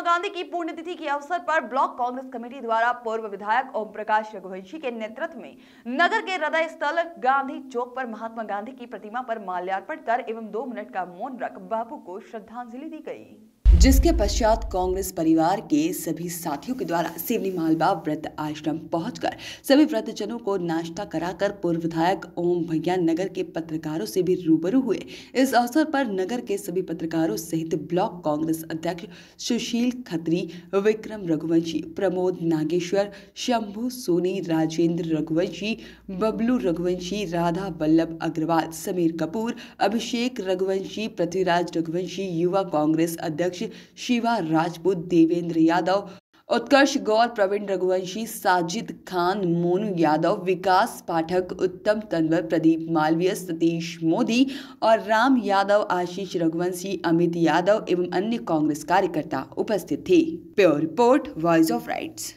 महात्मा गांधी की पुण्यतिथि के अवसर पर ब्लॉक कांग्रेस कमेटी द्वारा पूर्व विधायक ओम प्रकाश रघुवंशी के नेतृत्व में नगर के हृदय स्थल गांधी चौक पर महात्मा गांधी की प्रतिमा पर माल्यार्पण कर एवं दो मिनट का मौन रख बापू को श्रद्धांजलि दी गई जिसके पश्चात कांग्रेस परिवार के सभी साथियों के द्वारा सिवनी मालवा व्रत आश्रम पहुंचकर सभी व्रतजनों को नाश्ता कराकर पूर्व विधायक ओम भैया नगर के पत्रकारों से भी रूबरू हुए इस अवसर पर नगर के सभी पत्रकारों सहित ब्लॉक कांग्रेस अध्यक्ष सुशील खत्री विक्रम रघुवंशी प्रमोद नागेश्वर शंभू सोनी राजेंद्र रघुवंशी बबलू रघुवंशी राधा वल्लभ अग्रवाल समीर कपूर अभिषेक रघुवंशी पृथ्वीराज रघुवंशी युवा कांग्रेस अध्यक्ष अध्यक्ष शिवा राजपूत देवेंद्र यादव उत्कर्ष गौर प्रवीण रघुवंशी साजिद खान मोनू यादव विकास पाठक उत्तम तनवर प्रदीप मालवीय सतीश मोदी और राम यादव आशीष रघुवंशी अमित यादव एवं अन्य कांग्रेस कार्यकर्ता उपस्थित थे pure report voice of rights